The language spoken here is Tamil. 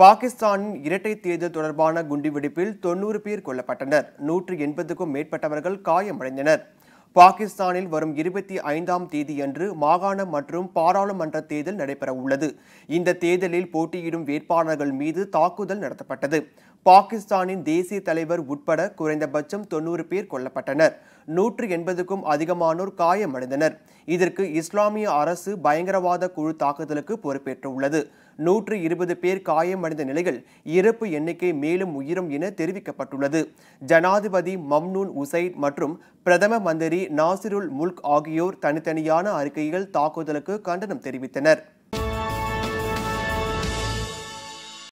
பாகிஸ்தானின் இரட்டை தேர்தல் தொடர்பான குண்டுவெடிப்பில் தொன்னூறு பேர் கொல்லப்பட்டனர் நூற்று எண்பதுக்கும் மேற்பட்டவர்கள் காயமடைந்தனர் பாகிஸ்தானில் வரும் இருபத்தி ஐந்தாம் தேதியன்று மாகாண மற்றும் பாராளுமன்ற தேர்தல் நடைபெற உள்ளது இந்த தேர்தலில் போட்டியிடும் வேட்பாளர்கள் மீது தாக்குதல் நடத்தப்பட்டது பாகிஸ்தானின் தேசிய தலைவர் உட்பட குறைந்தபட்சம் தொன்னூறு பேர் கொல்லப்பட்டனர் நூற்று எண்பதுக்கும் அதிகமானோர் காயமடைந்தனர் இதற்கு இஸ்லாமிய அரசு பயங்கரவாத குழு தாக்குதலுக்கு பொறுப்பேற்றுள்ளது நூற்று இருபது பேர் காயமடைந்த நிலையில் இறப்பு எண்ணிக்கை மேலும் உயரும் என தெரிவிக்கப்பட்டுள்ளது ஜனாதிபதி மம்னூன் உசைத் மற்றும் பிரதம மந்திரி நாசிருல் முல்க் ஆகியோர் தனித்தனியான அறிக்கைகள் தாக்குதலுக்கு கண்டனம் தெரிவித்தனர்